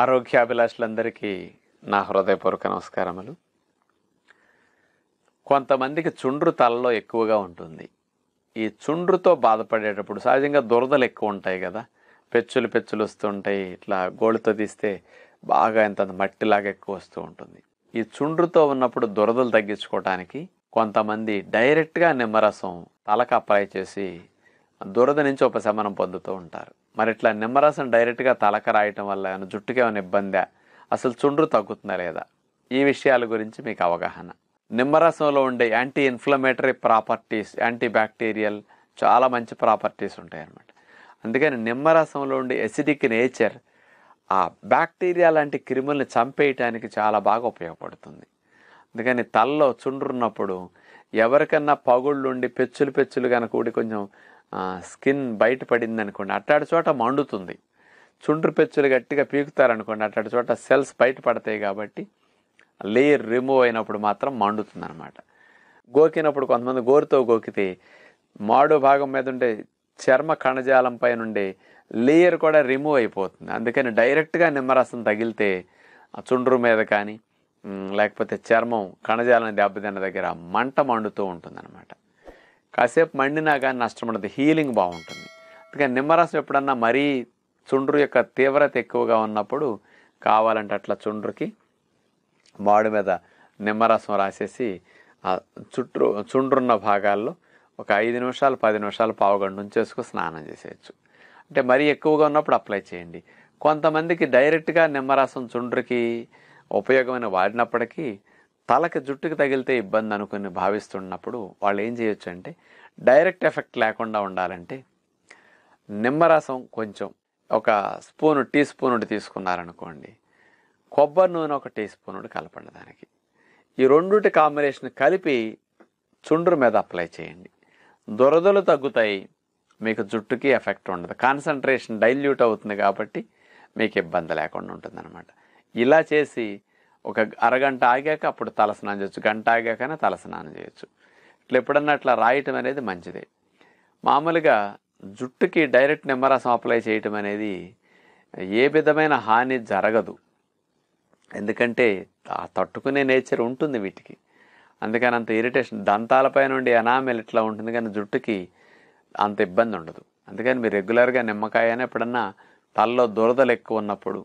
ఆరోగ్యాభిలాషులందరికీ నా హృదయపూర్వక నమస్కారములు కొంతమందికి చుండ్రు తలలో ఎక్కువగా ఉంటుంది ఈ చుండ్రుతో బాధపడేటప్పుడు సహజంగా దురదలు ఎక్కువ ఉంటాయి కదా పెచ్చులు పెచ్చులు వస్తూ ఉంటాయి ఇట్లా గోళ్ళతో తీస్తే బాగా ఇంత మట్టిలాగా ఎక్కువ వస్తూ ఉంటుంది ఈ చుండ్రుతో ఉన్నప్పుడు దురదలు తగ్గించుకోవడానికి కొంతమంది డైరెక్ట్గా నిమ్మరసం తలకు అప్లై చేసి దురద నుంచి ఉపశమనం పొందుతూ ఉంటారు మరి ఇట్లా నిమ్మరసం డైరెక్ట్గా తలక రాయటం వల్ల ఏమైనా జుట్టుకి ఏమైనా ఇబ్బందా అసలు చుండ్రు తగ్గుతుందా లేదా ఈ విషయాల గురించి మీకు అవగాహన నిమ్మరసంలో ఉండే anti inflammatory properties anti bacterial చాలా మంచి ప్రాపర్టీస్ ఉంటాయి అన్నమాట అందుకని నిమ్మరసంలో ఉండే ఎసిడిక్ నేచర్ ఆ బ్యాక్టీరియా లాంటి క్రిముల్ని చంపేయటానికి చాలా బాగా ఉపయోగపడుతుంది అందుకని తలలో చుండ్రున్నప్పుడు ఎవరికన్నా పగుళ్ళుండి పెచ్చులు పెచ్చులు కనుక కొంచెం స్కిన్ బయటపడింది అనుకోండి అట్టాడి చోట మండుతుంది చుండ్రు పెచ్చులు గట్టిగా పీకుతారనుకోండి అట్టాడి చోట సెల్స్ బయటపడతాయి కాబట్టి లేయర్ రిమూవ్ అయినప్పుడు మాత్రం మండుతుంది అనమాట గోకినప్పుడు కొంతమంది గోరుతో గోకితే మాడు భాగం మీద ఉండే చర్మ కణజాలం పైన ఉండే లేయర్ కూడా రిమూవ్ అయిపోతుంది అందుకని డైరెక్ట్గా నిమ్మరసం తగిలితే చుండ్రు మీద కానీ లేకపోతే చర్మం కణజాలం దెబ్బతిన్న దగ్గర మంట మండుతూ ఉంటుందన్నమాట కాసేపు మండినా కానీ నష్టం ఉండదు హీలింగ్ బాగుంటుంది అందుకని నిమ్మరసం ఎప్పుడన్నా మరీ చుండ్రు యొక్క తీవ్రత ఎక్కువగా ఉన్నప్పుడు కావాలంటే అట్లా చుండ్రుకి మాడు మీద నిమ్మరసం రాసేసి చుట్టూ చుండ్రున్న భాగాల్లో ఒక ఐదు నిమిషాలు పది నిమిషాలు పావుగంట ఉంచేసుకు స్నానం చేసేయచ్చు అంటే మరీ ఎక్కువగా ఉన్నప్పుడు అప్లై చేయండి కొంతమందికి డైరెక్ట్గా నిమ్మరసం చుండ్రుకి ఉపయోగమైన వాడినప్పటికీ తలకి జుట్టుకి తగిలితే ఇబ్బంది అనుకుని భావిస్తున్నప్పుడు వాళ్ళు ఏం చేయొచ్చు అంటే డైరెక్ట్ ఎఫెక్ట్ లేకుండా ఉండాలంటే నిమ్మరసం కొంచెం ఒక స్పూను టీ స్పూనుడు తీసుకున్నారనుకోండి కొబ్బరి నూనె ఒక టీ స్పూనుడు కలపండి దానికి ఈ రెండుటి కాంబినేషన్ కలిపి చుండ్రు మీద అప్లై చేయండి దురదలు తగ్గుతాయి మీకు జుట్టుకి ఎఫెక్ట్ ఉండదు కాన్సన్ట్రేషన్ డైల్యూట్ అవుతుంది కాబట్టి మీకు ఇబ్బంది లేకుండా ఉంటుంది ఇలా చేసి ఒక అరగంట ఆగాక అప్పుడు తలస్నానం చేయొచ్చు గంట ఆగాకనే తలస్నానం చేయొచ్చు ఇట్లా ఎప్పుడన్నా అట్లా రాయటం అనేది మంచిదే మామూలుగా జుట్టుకి డైరెక్ట్ నిమ్మరసం అప్లై చేయటం అనేది ఏ విధమైన హాని జరగదు ఎందుకంటే తట్టుకునే నేచర్ ఉంటుంది వీటికి అందుకని అంత ఇరిటేషన్ దంతాలపై నుండి అనామెల్ ఇట్లా ఉంటుంది కానీ జుట్టుకి అంత ఇబ్బంది ఉండదు అందుకని మీరు రెగ్యులర్గా నిమ్మకాయ అని ఎప్పుడన్నా తల్లో దురదలు ఎక్కువ ఉన్నప్పుడు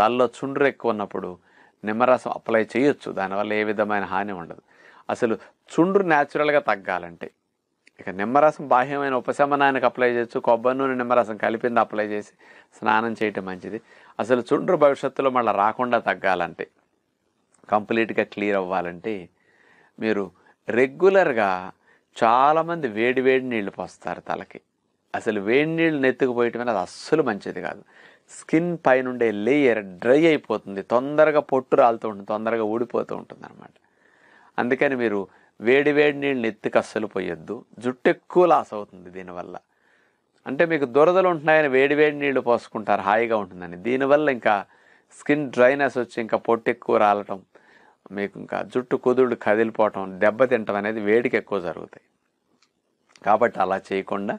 తల్లో చుండ్రు ఎక్కువ ఉన్నప్పుడు నిమ్మరసం అప్లై చేయొచ్చు దానివల్ల ఏ విధమైన హాని ఉండదు అసలు చుండ్రు న్యాచురల్గా తగ్గాలంటే ఇక నిమ్మరసం బాహ్యమైన ఉపశమనానికి అప్లై చేయొచ్చు కొబ్బరి నూనె నిమ్మరసం కలిపింది అప్లై చేసి స్నానం చేయటం మంచిది అసలు చుండ్రు భవిష్యత్తులో మళ్ళీ రాకుండా తగ్గాలంటే కంప్లీట్గా క్లియర్ అవ్వాలంటే మీరు రెగ్యులర్గా చాలామంది వేడి వేడి నీళ్లు పోస్తారు తలకి అసలు వేడి నీళ్ళు నెత్తుకుపోయటం అనేది అస్సలు మంచిది కాదు స్కిన్ పైన ఉండే లేయర్ డ్రై అయిపోతుంది తొందరగా పొట్టు రాలుతూ ఉంటుంది తొందరగా ఊడిపోతూ ఉంటుంది అనమాట అందుకని మీరు వేడి వేడి నీళ్ళని ఎత్తి కస్సలు పోయొద్దు జుట్టు ఎక్కువ లాస్ అవుతుంది దీనివల్ల అంటే మీకు దురదలు ఉంటున్నాయని వేడి వేడి నీళ్లు పోసుకుంటారు హాయిగా ఉంటుందని దీనివల్ల ఇంకా స్కిన్ డ్రైనెస్ వచ్చి ఇంకా పొట్టు ఎక్కువ రాలటం మీకు ఇంకా జుట్టు కుదుడు కదిలిపోవటం దెబ్బతింటం అనేది వేడికి ఎక్కువ జరుగుతాయి కాబట్టి అలా చేయకుండా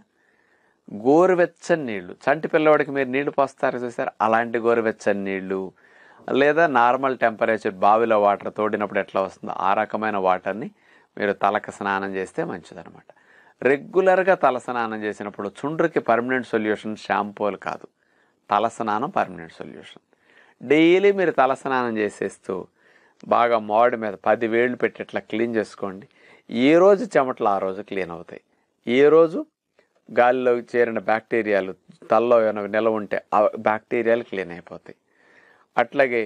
గోరువెచ్చని నీళ్లు చంటి పిల్లవాడికి మీరు నీళ్లు పోస్తారు చూసారు అలాంటి గోరువెచ్చని నీళ్లు లేదా నార్మల్ టెంపరేచర్ బావిలో వాటర్ తోడినప్పుడు ఎట్లా వస్తుందో ఆ రకమైన వాటర్ని మీరు తలకు స్నానం చేస్తే మంచిదనమాట రెగ్యులర్గా తల స్నానం చేసినప్పుడు చుండ్రుకి పర్మనెంట్ సొల్యూషన్ షాంపూలు కాదు తల స్నానం పర్మనెంట్ సొల్యూషన్ డైలీ మీరు తల స్నానం చేసేస్తూ బాగా మోడ మీద పది వేళ్ళు పెట్టి ఇట్లా క్లీన్ చేసుకోండి ఏ రోజు చెమటలు ఆ రోజు క్లీన్ అవుతాయి ఏ రోజు గాలిలో చేరిన బ్యాక్టీరియాలు తలలో ఏమైనా నిలవ ఉంటే ఆ బ్యాక్టీరియాలు క్లీన్ అయిపోతాయి అట్లాగే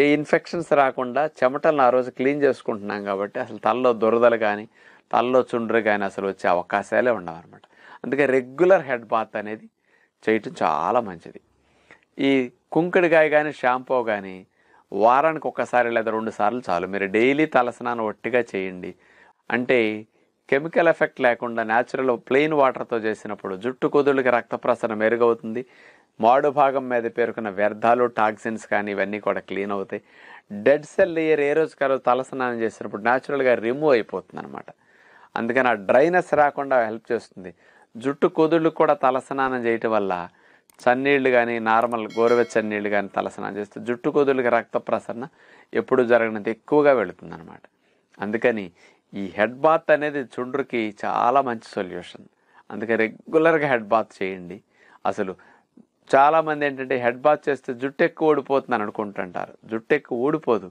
ఏ ఇన్ఫెక్షన్స్ రాకుండా చెమటలను ఆ రోజు క్లీన్ చేసుకుంటున్నాం కాబట్టి అసలు తలలో దురదలు కానీ తలలో చుండ్రు కానీ అసలు వచ్చే అవకాశాలే ఉండవు అనమాట అందుకే రెగ్యులర్ హెడ్ బాత్ అనేది చేయటం చాలా మంచిది ఈ కుంకుడికాయ కానీ షాంపూ కానీ వారానికి ఒక్కసారి లేదా రెండు సార్లు చాలు మీరు డైలీ తలస్నానం ఒట్టిగా చేయండి అంటే కెమికల్ ఎఫెక్ట్ లేకుండా న్యాచురల్ ప్లెయిన్ వాటర్తో చేసినప్పుడు జుట్టు కుదుళ్ళకి రక్త ప్రసరణ మెరుగవుతుంది మాడు భాగం మీద పేరుకున్న వ్యర్థాలు టాక్సిన్స్ కానీ ఇవన్నీ కూడా క్లీన్ అవుతాయి డెడ్ సెల్ లేయర్ ఏ రోజు కాదు తలస్నానం చేసినప్పుడు న్యాచురల్గా రిమూవ్ అయిపోతుంది అనమాట అందుకని ఆ డ్రైనెస్ రాకుండా హెల్ప్ చేస్తుంది జుట్టు కుదుళ్ళు కూడా తలస్నానం చేయటం వల్ల చన్నీళ్ళు కానీ నార్మల్ గోరువెచ్చని నీళ్ళు కానీ తలస్నానం చేస్తే జుట్టు కుదులకి రక్త ప్రసరణ ఎప్పుడు జరగనంత ఎక్కువగా వెళుతుందన్నమాట అందుకని ఈ హెడ్ బాత్ అనేది చుండ్రుకి చాలా మంచి సొల్యూషన్ అందుకే రెగ్యులర్గా హెడ్ బాత్ చేయండి అసలు చాలామంది ఏంటంటే హెడ్ బాత్ చేస్తే జుట్టు ఎక్కువ ఊడిపోతుందని అనుకుంటుంటారు జుట్టు ఎక్కువ ఊడిపోదు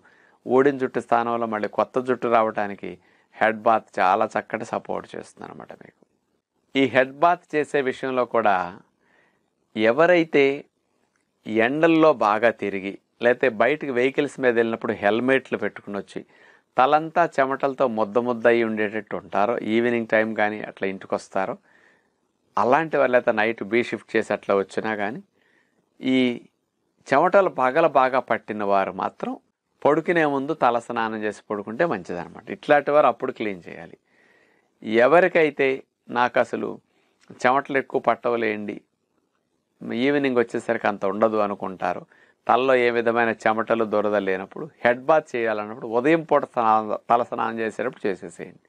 ఊడిన జుట్టు స్థానంలో మళ్ళీ కొత్త జుట్టు రావడానికి హెడ్ బాత్ చాలా చక్కటి సపోర్ట్ చేస్తుంది అనమాట మీకు ఈ హెడ్ బాత్ చేసే విషయంలో కూడా ఎవరైతే ఎండల్లో బాగా తిరిగి లేకపోతే బయటకు వెహికల్స్ మీద వెళ్ళినప్పుడు హెల్మెట్లు పెట్టుకుని వచ్చి తలంతా చెమటలతో ముద్ద ముద్ద అయి ఉండేటట్టు ఉంటారో ఈవినింగ్ టైం కానీ అట్లా ఇంటికి వస్తారో అలాంటి వాళ్ళైతే నైట్ బీ షిఫ్ట్ చేసి అట్లా వచ్చినా కానీ ఈ చెమటలు పగల బాగా పట్టిన వారు మాత్రం పడుకునే ముందు తల స్నానం చేసి పడుకుంటే మంచిదనమాట ఇట్లాంటి వారు అప్పుడు క్లీన్ చేయాలి ఎవరికైతే నాకు అసలు చెమటలు ఎక్కువ పట్టవలేండి ఈవినింగ్ వచ్చేసరికి అంత ఉండదు అనుకుంటారు తలలో ఏ విధమైన చెమటలు దొరద లేనప్పుడు హెడ్ బాత్ చేయాలన్నప్పుడు ఉదయం పూట స్నానం తల స్నానం చేసేటప్పుడు చేసేసేయండి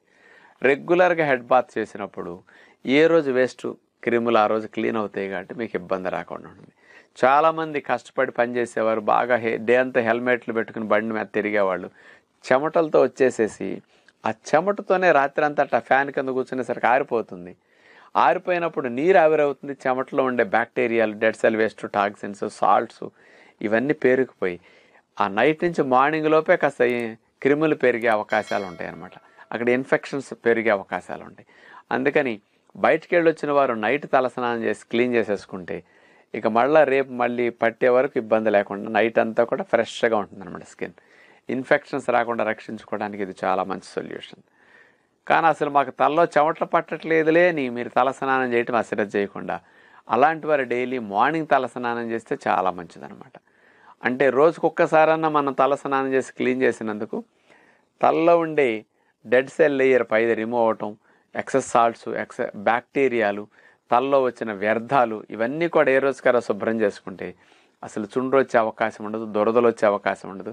రెగ్యులర్గా హెడ్ బాత్ చేసినప్పుడు ఏ రోజు వేస్ట్ క్రిములు ఆ రోజు క్లీన్ అవుతాయి కాబట్టి మీకు ఇబ్బంది రాకుండా ఉంటుంది చాలామంది కష్టపడి పనిచేసేవారు బాగా హె డే అంతా హెల్మెట్లు పెట్టుకుని బండి మీద తిరిగేవాళ్ళు చెమటలతో వచ్చేసేసి ఆ చెమటతోనే రాత్రి అంతా అట్లా ఫ్యాన్ కింద కూర్చునేసరికి ఆరిపోతుంది ఆరిపోయినప్పుడు నీరు ఆవిరవుతుంది చెమటలో ఉండే బ్యాక్టీరియాలు dead cell waste toxins salts ఇవన్నీ పేరుకుపోయి ఆ నైట్ నుంచి మార్నింగ్ లోపే కాస్త క్రిములు పెరిగే అవకాశాలు ఉంటాయి అనమాట అక్కడ ఇన్ఫెక్షన్స్ పెరిగే అవకాశాలు ఉంటాయి అందుకని బయటికి వెళ్ళి వచ్చిన వారు నైట్ తలస్నానం చేసి క్లీన్ చేసేసుకుంటే ఇక మళ్ళీ రేపు మళ్ళీ పట్టే వరకు ఇబ్బంది లేకుండా నైట్ అంతా కూడా ఫ్రెష్గా ఉంటుంది అనమాట స్కిన్ ఇన్ఫెక్షన్స్ రాకుండా రక్షించుకోవడానికి ఇది చాలా మంచి సొల్యూషన్ కానీ అసలు మాకు తలలో చెమట్లు పట్టట్లేదులే అని మీరు తలస్నానం చేయటం అసలు చేయకుండా అలాంటి వారు డైలీ మార్నింగ్ తలస్నానం చేస్తే చాలా మంచిదనమాట అంటే రోజుకు ఒక్కసారన్నా మనం తల స్నానం చేసి క్లీన్ చేసినందుకు తలలో ఉండే డెడ్ సెల్ లేయర్ పైది రిమూవ్ అవటం ఎక్సెస్ సాల్ట్స్ ఎక్స బ్యాక్టీరియాలు తలలో వచ్చిన వ్యర్థాలు ఇవన్నీ కూడా ఏ రోజుకారా శుభ్రం చేసుకుంటే అసలు చుండ్రు వచ్చే అవకాశం ఉండదు దురదలు వచ్చే అవకాశం ఉండదు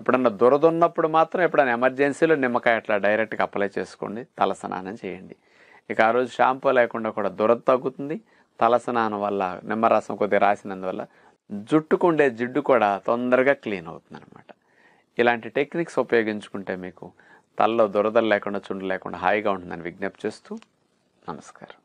ఎప్పుడన్నా దురద ఉన్నప్పుడు మాత్రం ఎప్పుడైనా ఎమర్జెన్సీలో నిమ్మకాయ అట్లా డైరెక్ట్గా అప్లై చేసుకోండి తల స్నానం చేయండి ఇక ఆ రోజు షాంపూ లేకుండా కూడా దురద తగ్గుతుంది తల స్నానం వల్ల నిమ్మరసం కొద్దిగా రాసినందువల్ల జుట్టుకుండే జిడ్డు కూడా తొందరగా క్లీన్ అవుతుంది అనమాట ఇలాంటి టెక్నిక్స్ ఉపయోగించుకుంటే మీకు తలలో దురదలు లేకుండా చుండు లేకుండా హాయిగా ఉంటుందని విజ్ఞప్తి చేస్తూ నమస్కారం